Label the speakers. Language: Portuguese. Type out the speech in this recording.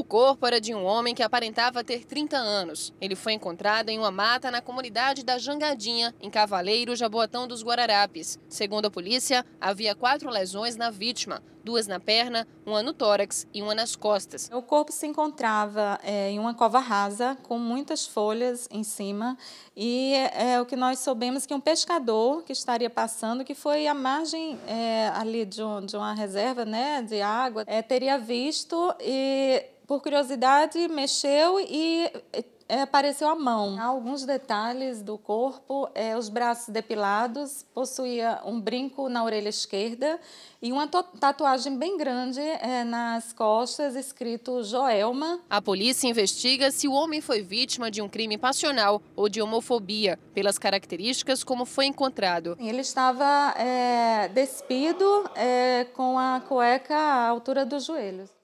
Speaker 1: O corpo era de um homem que aparentava ter 30 anos. Ele foi encontrado em uma mata na comunidade da Jangadinha, em Cavaleiro, Jaboatão dos Guararapes. Segundo a polícia, havia quatro lesões na vítima, duas na perna, uma no tórax e uma nas
Speaker 2: costas. O corpo se encontrava é, em uma cova rasa, com muitas folhas em cima, e é, o que nós soubemos é que um pescador que estaria passando, que foi à margem é, ali de, um, de, uma reserva né, de água, é, teria visto e, por curiosidade, mexeu e é, apareceu a mão. alguns detalhes do corpo, é, os braços depilados, possuía um brinco na orelha esquerda e uma tatuagem bem grande é, nas costas,
Speaker 1: escrito Joelma. A polícia investiga se o homem foi vítima de um crime passional ou de homofobia, pelas características como foi encontrado.
Speaker 2: Ele estava é, despido é, com a cueca à altura dos joelhos.